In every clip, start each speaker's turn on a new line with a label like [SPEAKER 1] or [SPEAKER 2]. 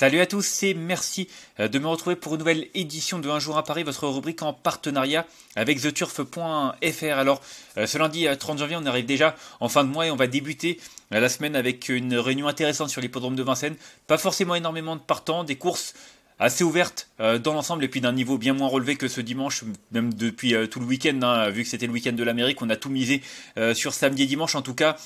[SPEAKER 1] Salut à tous et merci euh, de me retrouver pour une nouvelle édition de Un jour à Paris, votre rubrique en partenariat avec theturf.fr. Alors euh, ce lundi 30 euh, janvier, on arrive déjà en fin de mois et on va débuter la semaine avec une réunion intéressante sur l'hippodrome de Vincennes. Pas forcément énormément de partants, des courses assez ouverte euh, dans l'ensemble et puis d'un niveau bien moins relevé que ce dimanche, même depuis euh, tout le week-end, hein, vu que c'était le week-end de l'Amérique, on a tout misé euh, sur samedi et dimanche. En tout cas,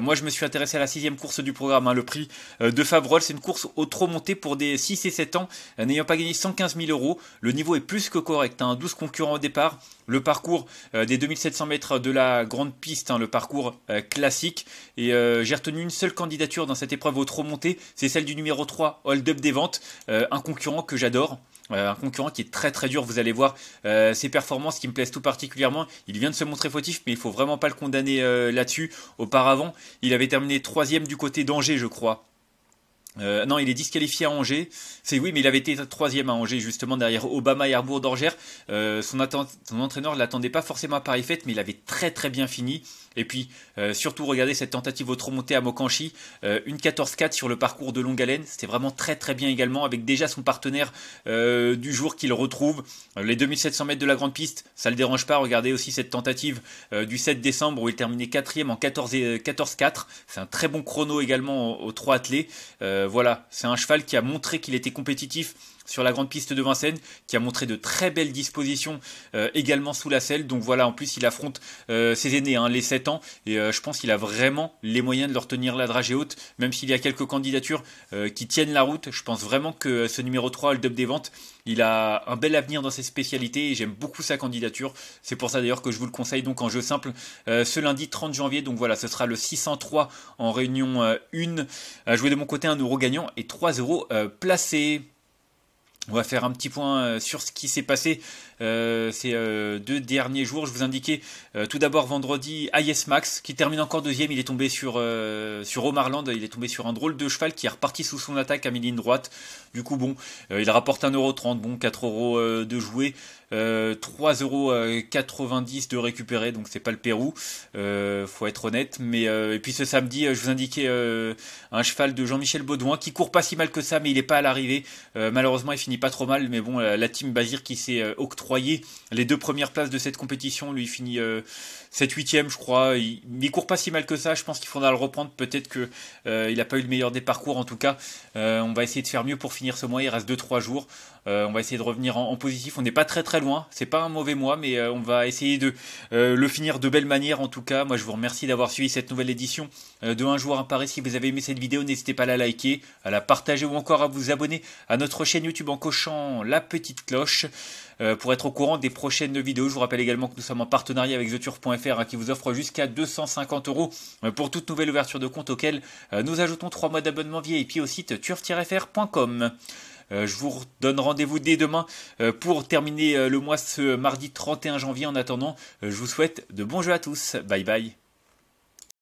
[SPEAKER 1] moi je me suis intéressé à la sixième course du programme, hein. le prix de Favrol. C'est une course au trop monté pour des 6 et 7 ans, n'ayant pas gagné 115 000 euros. Le niveau est plus que correct, hein, 12 concurrents au départ. Le parcours des 2700 mètres de la grande piste, hein, le parcours classique. Et j'ai retenu une seule candidature dans cette épreuve au trop monté, c'est celle du numéro 3, Hold Up des Ventes, un concurrent que j'adore. Euh, un concurrent qui est très très dur, vous allez voir euh, ses performances qui me plaisent tout particulièrement. Il vient de se montrer fautif, mais il faut vraiment pas le condamner euh, là-dessus. Auparavant, il avait terminé troisième du côté d'Angers, je crois. Euh, non, il est disqualifié à Angers. C'est oui, mais il avait été troisième à Angers justement derrière Obama et Arbour d'Angers. Euh, son, entraîneur ne l'attendait pas forcément à Paris Fête, mais il avait très très bien fini. Et puis euh, surtout, regardez cette tentative autre montée à Mokanchi, une 14-4 sur le parcours de longue haleine. C'était vraiment très très bien également, avec déjà son partenaire du jour qu'il retrouve. Les 2700 mètres de la grande piste, ça le dérange pas. Regardez aussi cette tentative du 7 décembre où il terminait quatrième en 14-4. C'est un très bon chrono également aux, trois athlés voilà, c'est un cheval qui a montré qu'il était compétitif sur la grande piste de Vincennes, qui a montré de très belles dispositions euh, également sous la selle. Donc voilà, en plus, il affronte euh, ses aînés, hein, les 7 ans, et euh, je pense qu'il a vraiment les moyens de leur tenir la dragée haute, même s'il y a quelques candidatures qui tiennent la route. Je pense vraiment que ce numéro 3, le Dub des Ventes, il a un bel avenir dans ses spécialités et j'aime beaucoup sa candidature. C'est pour ça d'ailleurs que je vous le conseille donc en jeu simple ce lundi 30 janvier. Donc voilà, ce sera le 603 en réunion 1. à jouer de mon côté un euro gagnant et 3 euros placés. On va faire un petit point euh, sur ce qui s'est passé euh, ces euh, deux derniers jours. Je vous indiquais tout d'abord vendredi IS Max qui termine encore deuxième. Il est tombé sur sur Land. Il est tombé sur un drôle de cheval qui est reparti sous son attaque à mi-ligne droite. Du coup bon, il rapporte 1,30€, bon 4€ de jouer. 3,90€ de récupérer, donc c'est pas le Pérou, faut être honnête. Mais et puis ce samedi, je vous indiquais un cheval de Jean-Michel Baudouin qui court pas si mal que ça, mais il n'est pas à l'arrivée. malheureusement, il finit pas trop mal, mais bon, la, team Bazir qui s'est euh, octroyé les deux premières places de cette compétition, lui finit 7 8 e je crois. Il, court pas si mal que ça, je pense qu'il faudra le reprendre. Peut-être que euh, il n'a pas eu le meilleur des parcours en tout cas. Euh, on va essayer de faire mieux pour finir ce mois, il reste 2-3 jours. on va essayer de revenir en, positif. On n'est pas très très loin, c'est pas un mauvais mois, mais on va essayer de le finir de belle manière en tout cas. Moi je vous remercie d'avoir suivi cette nouvelle édition de Un joueur à Paris. Si vous avez aimé cette vidéo, n'hésitez pas à la liker, à la partager ou encore à vous abonner à notre chaîne YouTube en cochant la petite cloche euh, pour être au courant des prochaines vidéos. Je vous rappelle également que nous sommes en partenariat avec TheTurf.fr hein, qui vous offre jusqu'à 250 euros euh, pour toute nouvelle ouverture de compte auquel euh, nous ajoutons 3 mois d'abonnement via et puis au site turf-fr.com. je vous donne rendez-vous dès demain pour terminer le mois ce mardi 31 janvier. En attendant, je vous souhaite de bons jeux à tous. Bye bye.